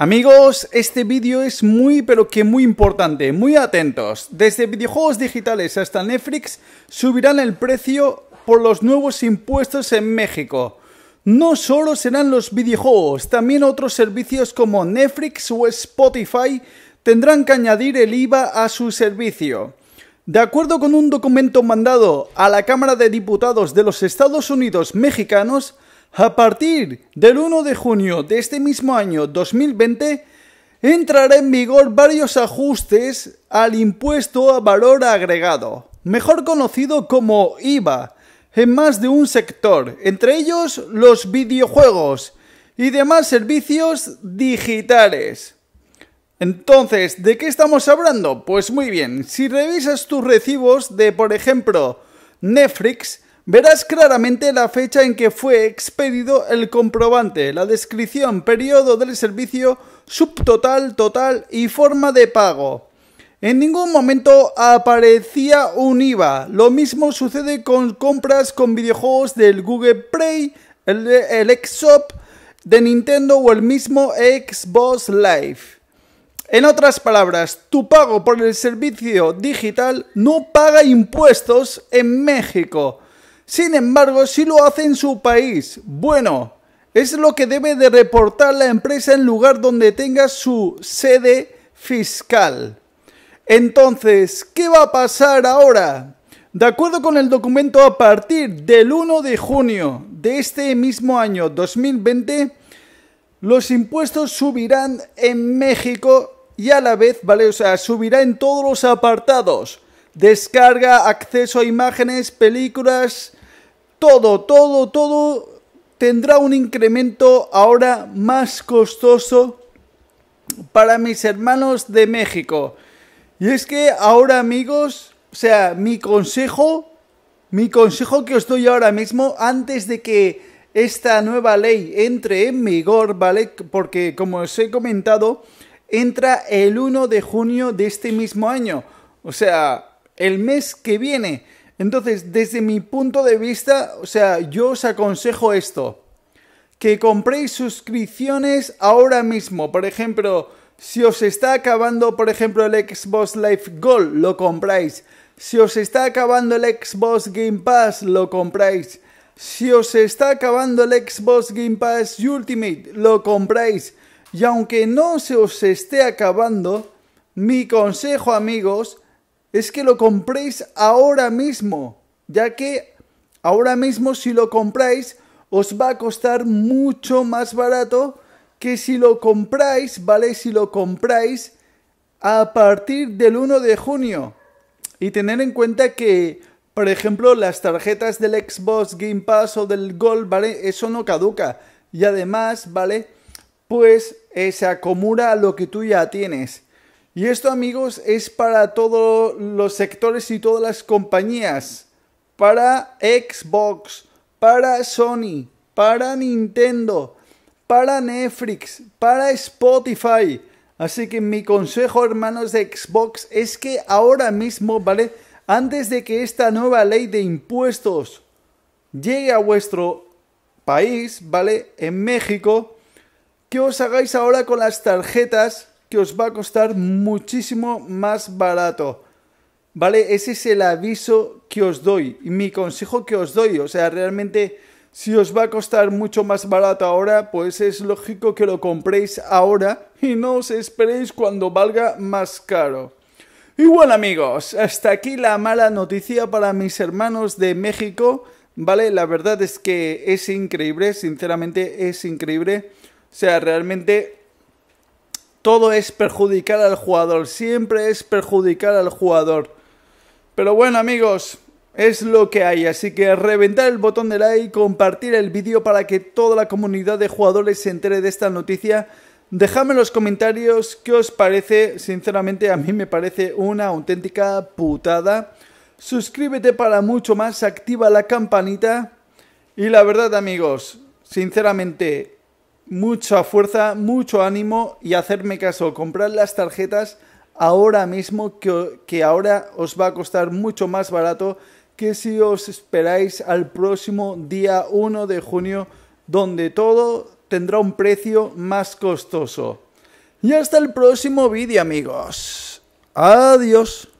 Amigos, este vídeo es muy pero que muy importante, muy atentos. Desde videojuegos digitales hasta Netflix subirán el precio por los nuevos impuestos en México. No solo serán los videojuegos, también otros servicios como Netflix o Spotify tendrán que añadir el IVA a su servicio. De acuerdo con un documento mandado a la Cámara de Diputados de los Estados Unidos mexicanos, a partir del 1 de junio de este mismo año 2020, entrará en vigor varios ajustes al impuesto a valor agregado, mejor conocido como IVA, en más de un sector, entre ellos los videojuegos y demás servicios digitales. Entonces, ¿de qué estamos hablando? Pues muy bien, si revisas tus recibos de, por ejemplo, Netflix, verás claramente la fecha en que fue expedido el comprobante, la descripción, periodo del servicio, subtotal, total y forma de pago. En ningún momento aparecía un IVA. Lo mismo sucede con compras con videojuegos del Google Play, el, x de Nintendo o el mismo Xbox Live. En otras palabras, tu pago por el servicio digital no paga impuestos en México. Sin embargo, si lo hace en su país, bueno, es lo que debe de reportar la empresa en lugar donde tenga su sede fiscal. Entonces, ¿qué va a pasar ahora? De acuerdo con el documento, a partir del 1 de junio de este mismo año 2020, los impuestos subirán en México y a la vez, ¿vale? O sea, subirá en todos los apartados. Descarga, acceso a imágenes, películas, todo, todo, todo tendrá un incremento ahora más costoso para mis hermanos de México. Y es que ahora amigos, o sea, mi consejo, mi consejo que os doy ahora mismo, antes de que esta nueva ley entre en vigor, ¿vale? Porque como os he comentado, entra el 1 de junio de este mismo año. O sea, el mes que viene. Entonces, desde mi punto de vista, o sea, yo os aconsejo esto. Que compréis suscripciones ahora mismo. Por ejemplo, si os está acabando, por ejemplo, el Xbox Live Gold, lo compráis. Si os está acabando el Xbox Game Pass, lo compráis. Si os está acabando el Xbox Game Pass Ultimate, lo compráis. Y aunque no se os esté acabando, mi consejo amigos es que lo compréis ahora mismo, ya que ahora mismo si lo compráis os va a costar mucho más barato que si lo compráis, ¿vale? Si lo compráis a partir del 1 de junio. Y tener en cuenta que, por ejemplo, las tarjetas del Xbox Game Pass o del Gold, ¿vale? Eso no caduca. Y además, ¿vale? Pues eh, se acumula lo que tú ya tienes. Y esto amigos es para todos los sectores y todas las compañías. Para Xbox, para Sony, para Nintendo, para Netflix, para Spotify. Así que mi consejo hermanos de Xbox es que ahora mismo, ¿vale? Antes de que esta nueva ley de impuestos llegue a vuestro país, ¿vale? En México, ¿qué os hagáis ahora con las tarjetas que os va a costar muchísimo más barato. ¿Vale? Ese es el aviso que os doy, y mi consejo que os doy. O sea, realmente si os va a costar mucho más barato ahora, pues es lógico que lo compréis ahora y no os esperéis cuando valga más caro. Y bueno amigos, hasta aquí la mala noticia para mis hermanos de México, ¿vale? La verdad es que es increíble, sinceramente es increíble. O sea, realmente todo es perjudicar al jugador, siempre es perjudicar al jugador. Pero bueno amigos, es lo que hay, así que reventar el botón de like, compartir el vídeo para que toda la comunidad de jugadores se entere de esta noticia. Dejadme en los comentarios qué os parece, sinceramente a mí me parece una auténtica putada. Suscríbete para mucho más, activa la campanita. Y la verdad amigos, sinceramente, mucha fuerza, mucho ánimo y hacerme caso, comprad las tarjetas ahora mismo que, que, ahora os va a costar mucho más barato que si os esperáis al próximo día 1 de junio donde todo tendrá un precio más costoso. Y hasta el próximo vídeo amigos. Adiós.